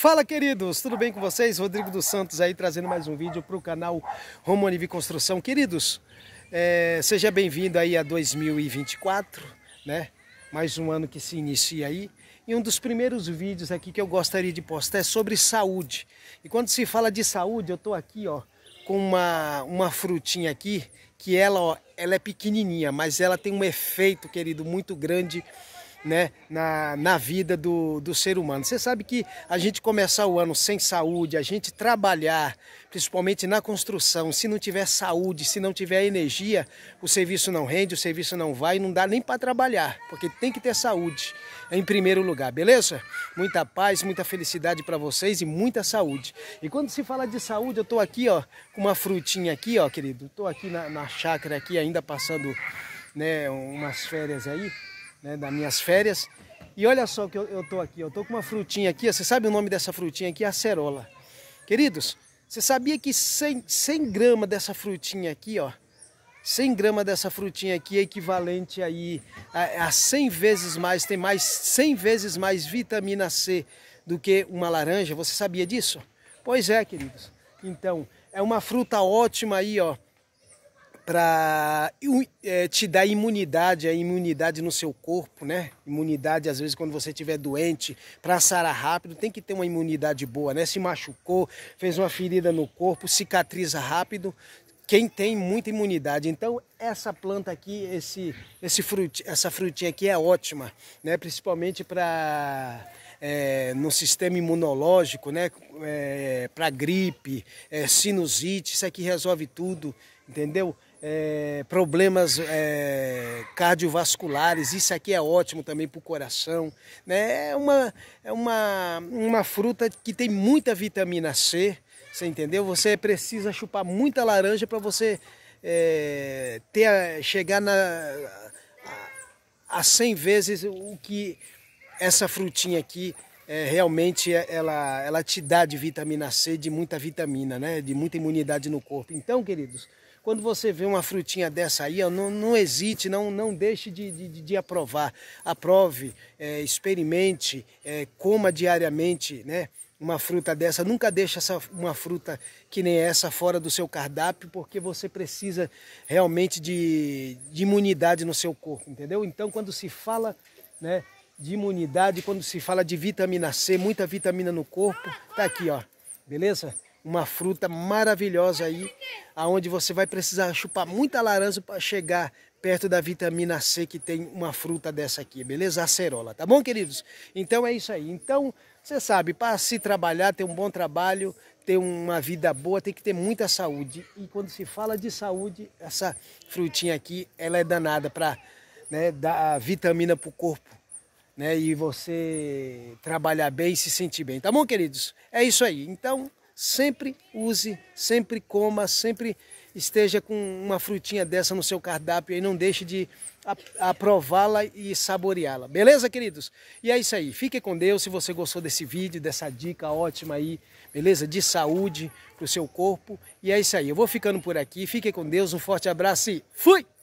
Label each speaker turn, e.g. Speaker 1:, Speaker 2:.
Speaker 1: Fala queridos, tudo bem com vocês? Rodrigo dos Santos aí trazendo mais um vídeo para o canal Romanivi Construção. Queridos, é, seja bem-vindo aí a 2024, né? Mais um ano que se inicia aí. E um dos primeiros vídeos aqui que eu gostaria de postar é sobre saúde. E quando se fala de saúde, eu estou aqui, ó, com uma, uma frutinha aqui, que ela, ó, ela é pequenininha, mas ela tem um efeito, querido, muito grande né, na, na vida do, do ser humano. Você sabe que a gente começar o ano sem saúde, a gente trabalhar, principalmente na construção, se não tiver saúde, se não tiver energia, o serviço não rende, o serviço não vai, não dá nem para trabalhar, porque tem que ter saúde em primeiro lugar, beleza? Muita paz, muita felicidade para vocês e muita saúde. E quando se fala de saúde, eu estou aqui, ó, com uma frutinha aqui, ó, querido. Estou aqui na, na chácara aqui ainda passando, né, umas férias aí né, das minhas férias. E olha só o que eu, eu tô aqui, eu tô com uma frutinha aqui, você sabe o nome dessa frutinha aqui? Acerola. Queridos, você sabia que 100, 100 gramas dessa frutinha aqui, ó, 100 gramas dessa frutinha aqui é equivalente aí a, a 100 vezes mais, tem mais 100 vezes mais vitamina C do que uma laranja, você sabia disso? Pois é, queridos. Então, é uma fruta ótima aí, ó, para é, te dar imunidade, a imunidade no seu corpo, né? Imunidade, às vezes, quando você estiver doente, para sarar rápido, tem que ter uma imunidade boa, né? Se machucou, fez uma ferida no corpo, cicatriza rápido. Quem tem muita imunidade. Então, essa planta aqui, esse, esse essa frutinha aqui é ótima, né? Principalmente para. É, no sistema imunológico, né? É, para gripe, é, sinusite, isso aqui resolve tudo, entendeu? é, problemas é, cardiovasculares, isso aqui é ótimo também para o coração. Né? É, uma, é uma, uma fruta que tem muita vitamina C, você entendeu? Você precisa chupar muita laranja para você é, ter, chegar na, a, a 100 vezes o que essa frutinha aqui é, realmente é, ela, ela te dá de vitamina C, de muita vitamina, né? de muita imunidade no corpo. Então, queridos, quando você vê uma frutinha dessa aí, ó, não, não hesite, não, não deixe de, de, de aprovar. Aprove, é, experimente, é, coma diariamente, né? Uma fruta dessa, nunca deixe essa, uma fruta que nem essa fora do seu cardápio, porque você precisa realmente de, de imunidade no seu corpo, entendeu? Então, quando se fala né, de imunidade, quando se fala de vitamina C, muita vitamina no corpo, tá aqui, ó, beleza? uma fruta maravilhosa aí, aonde você vai precisar chupar muita laranja para chegar perto da vitamina C que tem uma fruta dessa aqui, beleza? Acerola, tá bom, queridos? Então é isso aí. Então, você sabe, para se trabalhar, ter um bom trabalho, ter uma vida boa, tem que ter muita saúde. E quando se fala de saúde, essa frutinha aqui, ela é danada para né, dar vitamina para o corpo. Né, e você trabalhar bem e se sentir bem. Tá bom, queridos? É isso aí. Então, sempre use, sempre coma, sempre esteja com uma frutinha dessa no seu cardápio e não deixe de aprová-la e saboreá-la. Beleza, queridos? E é isso aí. Fique com Deus. Se você gostou desse vídeo, dessa dica ótima aí, beleza? De saúde para o seu corpo. E é isso aí. Eu vou ficando por aqui. Fique com Deus. Um forte abraço e fui!